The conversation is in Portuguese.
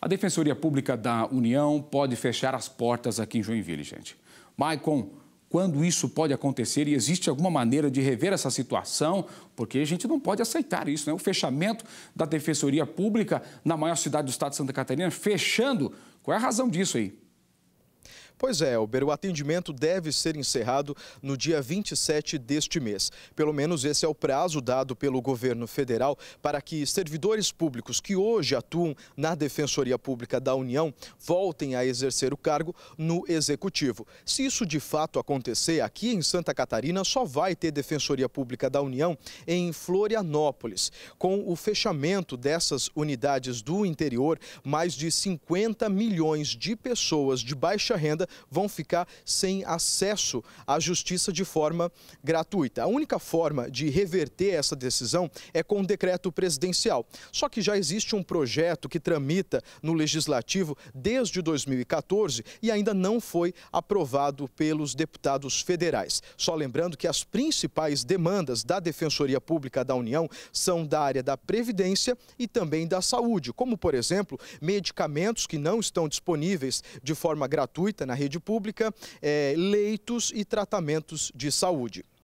A Defensoria Pública da União pode fechar as portas aqui em Joinville, gente. Maicon, quando isso pode acontecer e existe alguma maneira de rever essa situação, porque a gente não pode aceitar isso, né? O fechamento da Defensoria Pública na maior cidade do estado de Santa Catarina, fechando. Qual é a razão disso aí? Pois é, Elber, o atendimento deve ser encerrado no dia 27 deste mês. Pelo menos esse é o prazo dado pelo governo federal para que servidores públicos que hoje atuam na Defensoria Pública da União voltem a exercer o cargo no Executivo. Se isso de fato acontecer, aqui em Santa Catarina só vai ter Defensoria Pública da União em Florianópolis. Com o fechamento dessas unidades do interior, mais de 50 milhões de pessoas de baixa renda vão ficar sem acesso à justiça de forma gratuita. A única forma de reverter essa decisão é com um decreto presidencial. Só que já existe um projeto que tramita no legislativo desde 2014 e ainda não foi aprovado pelos deputados federais. Só lembrando que as principais demandas da Defensoria Pública da União são da área da previdência e também da saúde, como por exemplo, medicamentos que não estão disponíveis de forma gratuita na rede pública, é, leitos e tratamentos de saúde.